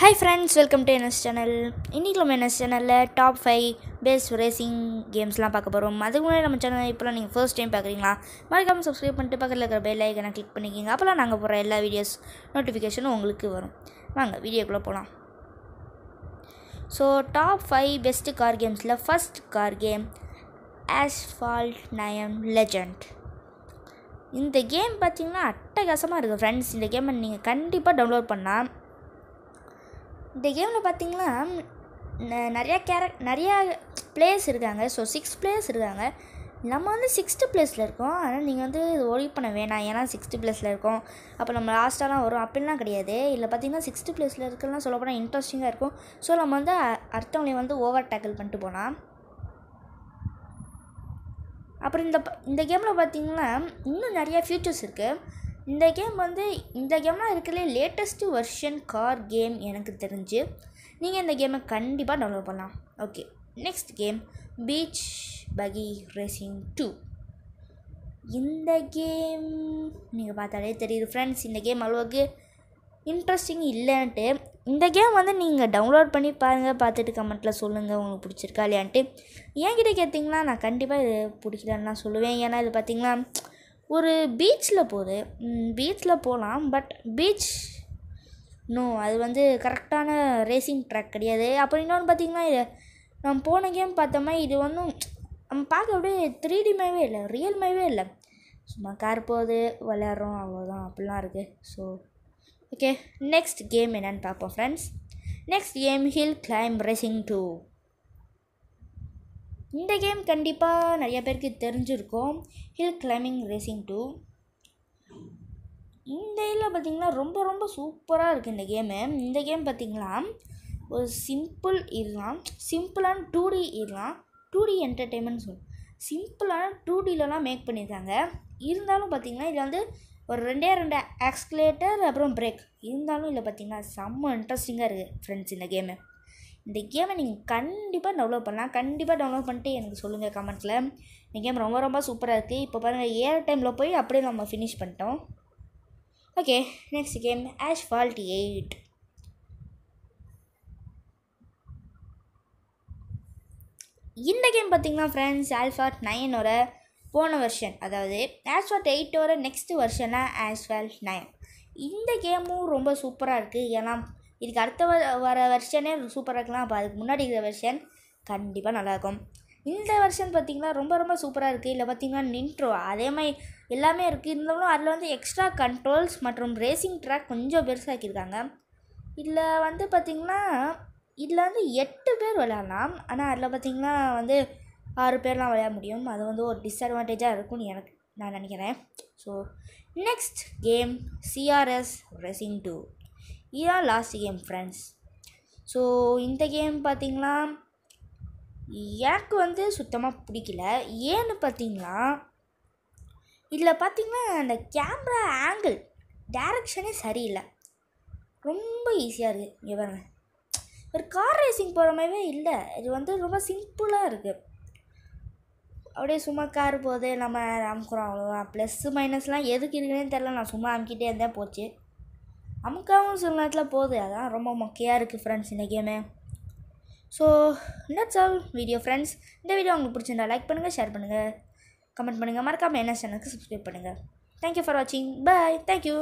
hi friends welcome to NS channel இன்றைக்கி நம்ம NS சேனலில் டாப் ஃபைவ் பெஸ்ட் ரேசிங் கேம்ஸ்லாம் பார்க்க போகிறோம் அதுக்கு முன்னாடி நம்ம சேனல் இப்போலாம் நீங்கள் ஃபர்ஸ்ட் டைம் பார்க்குறீங்களா மறக்காமல் சப்ஸ்கிரைப் பண்ணிட்டு பக்கத்தில் இருக்கிற பெல் ஐக்கனை கிளிக் பண்ணிக்கிங்க அப்போலாம் நாங்கள் போகிற எல்லா வீடியோஸ் நோட்டிஃபிகேஷனும் உங்களுக்கு வரும் வாங்க வீடியோக்குள்ளே போகலாம் so top five best car கேம்ஸில் first car game Asphalt nine legend இந்த கேம் பார்த்திங்கன்னா அட்டகாசமாக இருக்குது ஃப்ரெண்ட்ஸ் இந்த கேமை நீங்கள் கண்டிப்பாக டவுன்லோட் பண்ணால் இந்த கேமில் பார்த்திங்கன்னா நிறையா கேரக்ட் நிறையா பிளேயர்ஸ் இருக்காங்க ஸோ சிக்ஸ் பிளேயர்ஸ் இருக்காங்க நம்ம வந்து சிக்ஸ்த்து பிளேஸில் இருக்கோம் ஆனால் நீங்கள் வந்து ஒரி பண்ண வேணாம் ஏன்னா சிக்ஸ்த்து பிளேஸில் இருக்கோம் அப்போ நம்ம லாஸ்ட்டாலாம் வரும் அப்படின்லாம் கிடையாது இல்லை பார்த்தீங்கன்னா சிக்ஸ்த்து பிளேஸில் இருக்கலாம் சொல்ல போனால் இன்ட்ரெஸ்டிங்காக இருக்கும் ஸோ நம்ம வந்து அடுத்தவங்களையும் வந்து ஓவர் டேக்கிள் பண்ணிட்டு போனால் அப்புறம் இந்த இந்த கேமில் பார்த்தீங்கன்னா இன்னும் நிறையா ஃபியூச்சர்ஸ் இருக்குது இந்த கேம் வந்து இந்த கேம்லாம் இருக்கிறதுலே லேட்டஸ்ட்டு வெர்ஷன் கார் கேம் எனக்கு தெரிஞ்சு நீங்கள் இந்த கேமை கண்டிப்பாக டவுன்லோட் பண்ணலாம் okay next game beach buggy racing two இந்த கேம் நீங்கள் பார்த்தாலே தெரியுது ஃப்ரெண்ட்ஸ் இந்த கேம் அளவுக்கு இன்ட்ரெஸ்டிங் இல்லைன்ட்டு இந்த கேம் வந்து நீங்கள் டவுன்லோட் பண்ணி பாருங்கள் பார்த்துட்டு கமெண்ட்டில் சொல்லுங்கள் உங்களுக்கு பிடிச்சிருக்கா இல்லையான்ட்டு என்கிட்ட கேட்டிங்கன்னா நான் கண்டிப்பாக இது பிடிக்கலன்னு நான் சொல்லுவேன் ஏன்னா இது பார்த்திங்கன்னா ஒரு பீச்சில் போகுது பீச்சில் போகலாம் பட் பீச் நோ அது வந்து கரெக்டான ரேசிங் ட்ராக் கிடையாது அப்புறம் இன்னொன்று பார்த்திங்கன்னா இது நம்ம போன கேம் பார்த்தோம்னா இது ஒன்றும் நம்ம பார்க்க அப்படியே த்ரீ டி மேவே இல்லை ரியல் மேவே இல்லை சும்மா கார் போகுது விளையாடுறோம் அவ்வளோதான் அப்படிலாம் இருக்குது ஸோ ஓகே நெக்ஸ்ட் கேம் என்னென்னு பார்ப்போம் friends next game hill climb racing two இந்த கேம் கண்டிப்பாக நிறைய பேருக்கு தெரிஞ்சிருக்கும் ஹில் கிளைமிங் ரேசிங் டூ இந்த இதில் பார்த்தீங்கன்னா ரொம்ப ரொம்ப சூப்பராக இருக்குது இந்த கேமு இந்த கேம் பார்த்திங்கன்னா ஒரு சிம்பிள் இதுலாம் சிம்பிளான டூ டி இதுலாம் டூ டி என்டர்டெயின்மெண்ட் சொல் சிம்பிளான டூ டிலலாம் மேக் பண்ணியிருக்காங்க இருந்தாலும் பார்த்தீங்கன்னா இதில் வந்து ஒரு ரெண்டே ரெண்டு ஆக்ஸ்கிலேட்டர் அப்புறம் பிரேக் இருந்தாலும் இதில் பார்த்திங்கன்னா செம்ம இன்ட்ரெஸ்டிங்காக இருக்குது ஃப்ரெண்ட்ஸ் இந்த கேமு இந்த கேமை நீங்கள் கண்டிப்பாக டவுன்லோட் பண்ணலாம் கண்டிப்பாக டவுன்லோட் பண்ணிட்டு எனக்கு சொல்லுங்கள் கமெண்ட்டில் இந்த கேம் ரொம்ப ரொம்ப சூப்பராக இருக்குது இப்போ பாருங்கள் ஏர் டைமில் போய் அப்படியே நம்ம ஃபினிஷ் பண்ணிட்டோம் okay next game Asphalt eight இந்த கேம் பார்த்திங்கன்னா ஃப்ரெண்ட்ஸ் ஆல்ஃபாட் நைனோட போன வருஷன் அதாவது ஆஷ்ஃபால்ட் எயிட்டோட நெக்ஸ்ட் வெர்ஷனாக ஆஷ்ஃபால்ட் நைன் இந்த கேமும் ரொம்ப சூப்பராக இருக்குது ஏன்னா இதுக்கு அடுத்த வ வர வெர்ஷனே சூப்பராக இருக்கலாம் அப்போ அதுக்கு முன்னாடி இருக்கிற வெர்ஷன் கண்டிப்பாக நல்லாயிருக்கும் இந்த வெர்ஷன் பார்த்திங்கன்னா ரொம்ப ரொம்ப சூப்பராக இருக்குது இல்லை பார்த்திங்கன்னா நின்ட்ரோ அதே மாதிரி எல்லாமே இருக்குது இருந்தாலும் அதில் வந்து எக்ஸ்ட்ரா கண்ட்ரோல்ஸ் மற்றும் ரேசிங் ட்ராக் கொஞ்சம் பெருசாக்கியிருக்காங்க இதில் வந்து பார்த்திங்கன்னா இதில் வந்து எட்டு பேர் விளையாடலாம் ஆனால் அதில் பார்த்திங்கன்னா வந்து ஆறு பேர்லாம் விளையாட முடியும் அது வந்து ஒரு டிஸ்அட்வான்டேஜாக இருக்கும்னு எனக்கு நான் நினைக்கிறேன் so next game CRS racing two இதுதான் லாஸ்ட் கேம் ஃப்ரெண்ட்ஸ் ஸோ இந்த கேம் பார்த்திங்களா எனக்கு வந்து சுத்தமாக பிடிக்கல ஏன்னு பார்த்திங்களா இதில் பார்த்திங்கன்னா அந்த கேமரா ஆங்கிள் டேரக்ஷனே சரியில்லை ரொம்ப ஈஸியாக இருக்குது இங்கே பாருங்கள் ஒரு கார் ரேசிங் போகிற மாதிரியே இல்லை இது வந்து ரொம்ப சிம்பிளாக இருக்குது அப்படியே சும்மா கார் போகுது நம்ம அமுக்குறோம் அவ்வளோதான் ப்ளஸ்ஸு மைனஸ்லாம் எதுக்கு இருக்குன்னே தெரில நான் சும்மா அமுக்கிட்டே இருந்தேன் போச்சு அமுக்காவும் சில நேரத்தில் போகுது அதான் ரொம்ப மொக்கையாக இருக்குது ஃப்ரெண்ட்ஸ் இன்றைக்கியுமே so that's all video friends இந்த வீடியோ உங்களுக்கு பிடிச்சிருந்தா லைக் பண்ணுங்கள் ஷேர் பண்ணுங்கள் கமெண்ட் பண்ணுங்கள் மறக்காமல் என்ன சேனலுக்கு சப்ஸ்கிரைப் பண்ணுங்கள் தேங்க்யூ ஃபார் வாட்சிங் பாய் தேங்க்யூ